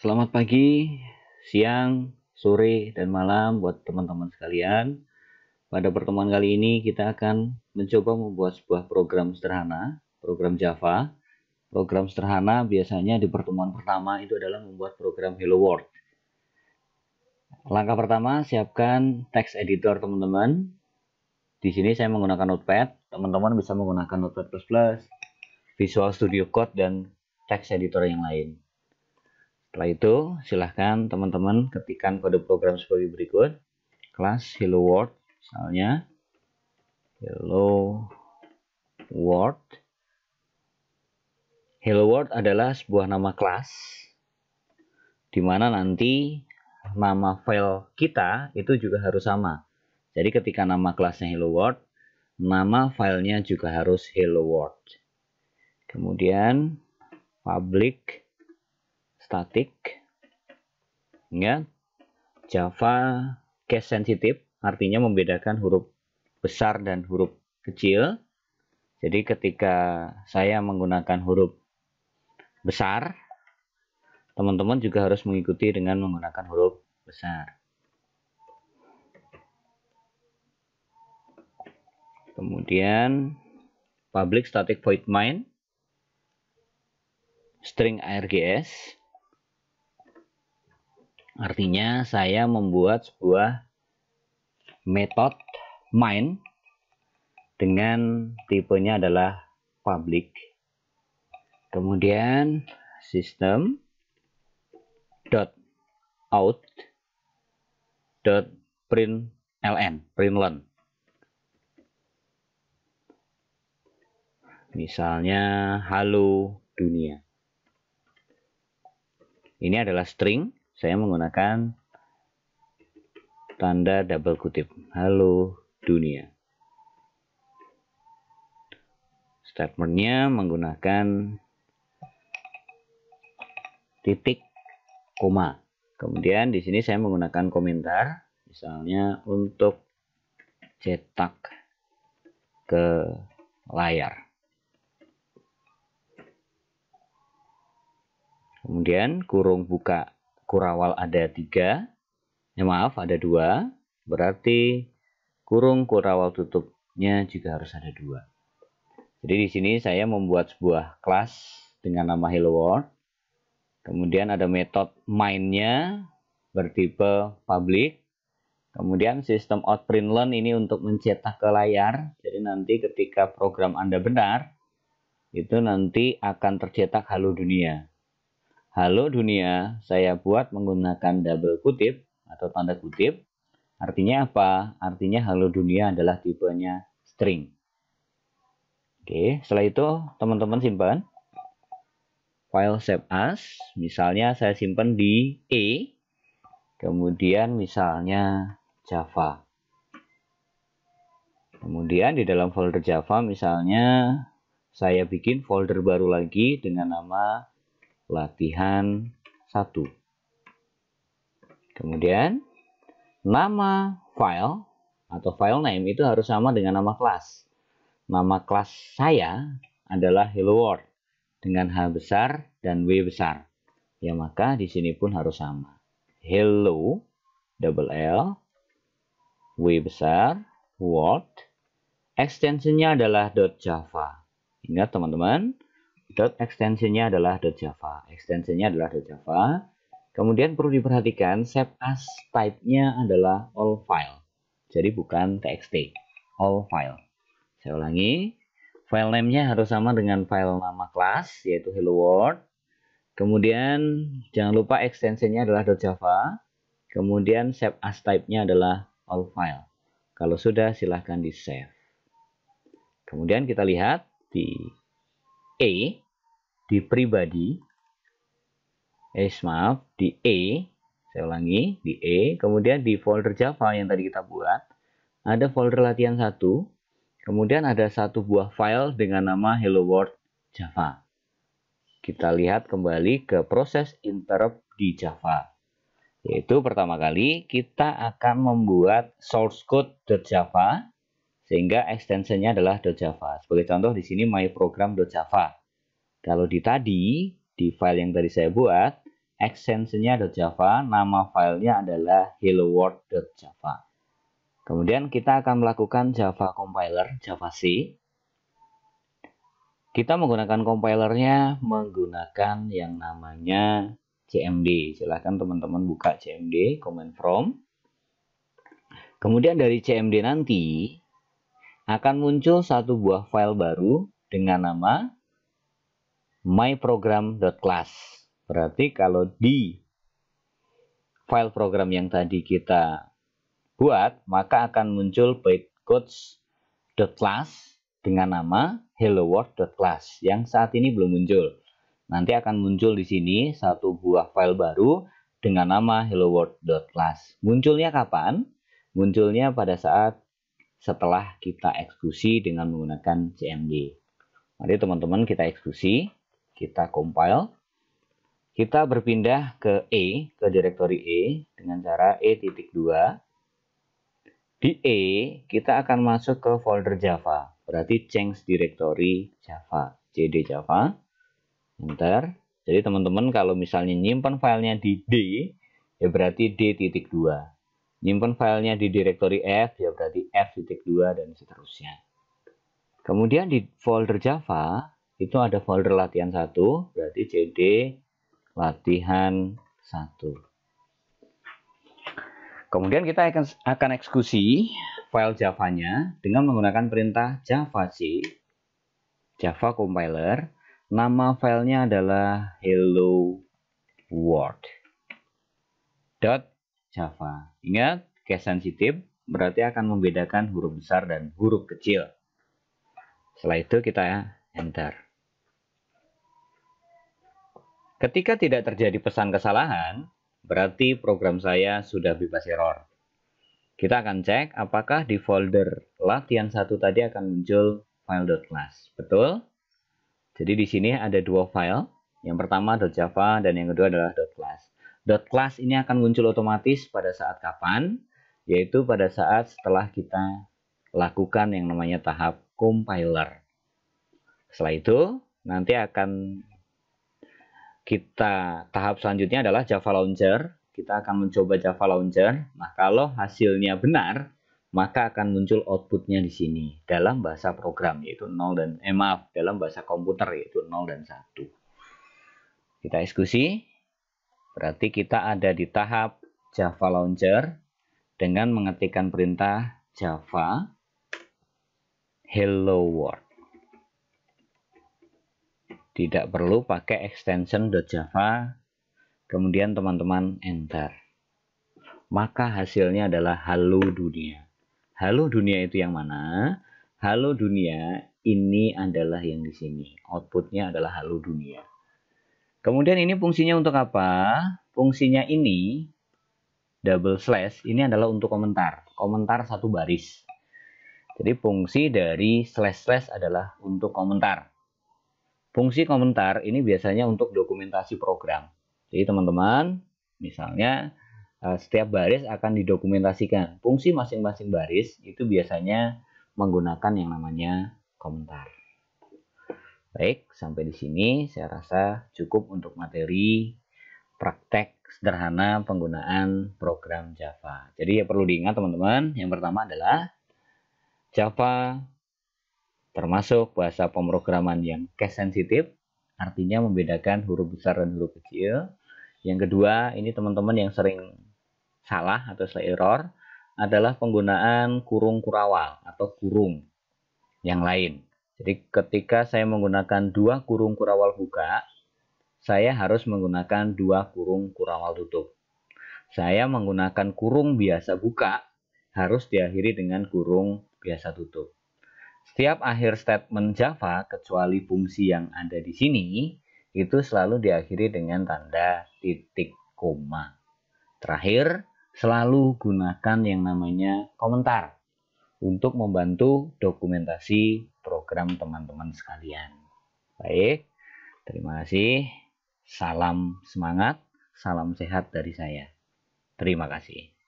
Selamat pagi, siang, sore, dan malam buat teman-teman sekalian. Pada pertemuan kali ini kita akan mencoba membuat sebuah program sederhana, program Java. Program sederhana biasanya di pertemuan pertama itu adalah membuat program Hello World. Langkah pertama, siapkan text editor teman-teman. Di sini saya menggunakan Notepad. Teman-teman bisa menggunakan Notepad++, Visual Studio Code, dan text editor yang lain. Setelah itu, silahkan teman-teman ketikkan kode program sebagai berikut. Kelas Hello World, misalnya. Hello World. Hello World adalah sebuah nama kelas di mana nanti nama file kita itu juga harus sama. Jadi ketika nama kelasnya Hello World, nama filenya juga harus Hello World. Kemudian public static ya Java case sensitive artinya membedakan huruf besar dan huruf kecil jadi ketika saya menggunakan huruf besar teman-teman juga harus mengikuti dengan menggunakan huruf besar kemudian public static void main string args Artinya saya membuat sebuah metode main dengan tipenya adalah public. Kemudian sistem dot out dot print ln println. Misalnya halo dunia. Ini adalah string saya menggunakan tanda double kutip. Halo dunia. Statementnya menggunakan titik koma. Kemudian di sini saya menggunakan komentar, misalnya untuk cetak ke layar. Kemudian kurung buka kurawal ada tiga, ya maaf ada dua, berarti kurung kurawal tutupnya juga harus ada dua. Jadi di sini saya membuat sebuah kelas dengan nama Hello World. Kemudian ada metode mainnya bertipe public. Kemudian sistem outprint learn ini untuk mencetak ke layar. Jadi nanti ketika program Anda benar, itu nanti akan tercetak Halo Dunia. Halo dunia, saya buat menggunakan double kutip atau tanda kutip. Artinya apa? Artinya halo dunia adalah tipenya string. Oke, setelah itu teman-teman simpan file save as. Misalnya saya simpan di E, kemudian misalnya Java. Kemudian di dalam folder Java misalnya saya bikin folder baru lagi dengan nama latihan 1. Kemudian, nama file atau file name itu harus sama dengan nama kelas. Nama kelas saya adalah Hello World dengan H besar dan W besar. Ya maka di sini pun harus sama. Hello double L W besar World extensionnya adalah .java. Ingat teman-teman, dot extensionnya adalah dot .java. Extensionnya adalah dot .java. Kemudian perlu diperhatikan save as type-nya adalah all file. Jadi bukan txt, all file. Saya ulangi, file name-nya harus sama dengan file nama kelas yaitu hello world. Kemudian jangan lupa extensionnya adalah dot .java. Kemudian save as type-nya adalah all file. Kalau sudah silahkan di save. Kemudian kita lihat di E di pribadi eh maaf di E saya ulangi di E kemudian di folder Java yang tadi kita buat ada folder latihan satu, kemudian ada satu buah file dengan nama hello world Java kita lihat kembali ke proses interrupt di Java yaitu pertama kali kita akan membuat source code code.java sehingga extensionnya adalah .java. Sebagai contoh di sini myprogram.java Kalau di tadi, di file yang tadi saya buat, extensionnya .java, nama filenya adalah hello .java. Kemudian kita akan melakukan Java compiler, Java C. Kita menggunakan compilernya menggunakan yang namanya CMD. Silahkan teman-teman buka CMD, comment from. Kemudian dari CMD nanti, akan muncul satu buah file baru dengan nama myprogram.class. Berarti kalau di file program yang tadi kita buat, maka akan muncul bytecodes.class dengan nama helloworld.class yang saat ini belum muncul. Nanti akan muncul di sini satu buah file baru dengan nama helloworld.class. Munculnya kapan? Munculnya pada saat setelah kita eksekusi dengan menggunakan CMD. Mari teman-teman kita eksekusi, kita compile, kita berpindah ke E, ke direktori E dengan cara E.2. Di E, kita akan masuk ke folder Java, berarti change directory Java, CD Java. Bentar. Jadi teman-teman kalau misalnya nyimpan filenya di D, ya berarti D.2 nyimpan filenya di directory F, ya berarti F.2 dan seterusnya. Kemudian di folder Java, itu ada folder latihan 1, berarti cd latihan 1. Kemudian kita akan, akan eksekusi file Javanya dengan menggunakan perintah Java C, Java compiler. Nama filenya adalah hello world. Dot Java. Ingat, case sensitif berarti akan membedakan huruf besar dan huruf kecil. Setelah itu kita ya, enter. Ketika tidak terjadi pesan kesalahan, berarti program saya sudah bebas error. Kita akan cek apakah di folder latihan satu tadi akan muncul file.class. Betul? Jadi di sini ada dua file. Yang pertama .java dan yang kedua adalah .class dot class ini akan muncul otomatis pada saat kapan yaitu pada saat setelah kita lakukan yang namanya tahap compiler setelah itu nanti akan kita tahap selanjutnya adalah Java Launcher kita akan mencoba Java Launcher nah kalau hasilnya benar maka akan muncul outputnya di sini dalam bahasa program yaitu 0 dan eh maaf dalam bahasa komputer yaitu 0 dan 1 kita eksekusi Berarti kita ada di tahap Java Launcher dengan mengetikkan perintah java hello world. Tidak perlu pakai extension .java, kemudian teman-teman enter. Maka hasilnya adalah halo dunia. Halo dunia itu yang mana? Halo dunia ini adalah yang di sini. Outputnya adalah halo dunia. Kemudian ini fungsinya untuk apa? Fungsinya ini double slash ini adalah untuk komentar, komentar satu baris. Jadi fungsi dari slash slash adalah untuk komentar. Fungsi komentar ini biasanya untuk dokumentasi program. Jadi teman-teman, misalnya eh, setiap baris akan didokumentasikan. Fungsi masing-masing baris itu biasanya menggunakan yang namanya komentar. Baik, sampai di sini saya rasa cukup untuk materi praktek sederhana penggunaan program Java. Jadi ya perlu diingat teman-teman, yang pertama adalah Java termasuk bahasa pemrograman yang case sensitif, artinya membedakan huruf besar dan huruf kecil. Yang kedua, ini teman-teman yang sering salah atau salah error adalah penggunaan kurung kurawal atau kurung yang lain jadi ketika saya menggunakan dua kurung kurawal buka, saya harus menggunakan dua kurung kurawal tutup. Saya menggunakan kurung biasa buka harus diakhiri dengan kurung biasa tutup. Setiap akhir statement Java kecuali fungsi yang ada di sini itu selalu diakhiri dengan tanda titik koma. Terakhir, selalu gunakan yang namanya komentar untuk membantu dokumentasi program teman-teman sekalian. Baik, terima kasih. Salam semangat, salam sehat dari saya. Terima kasih.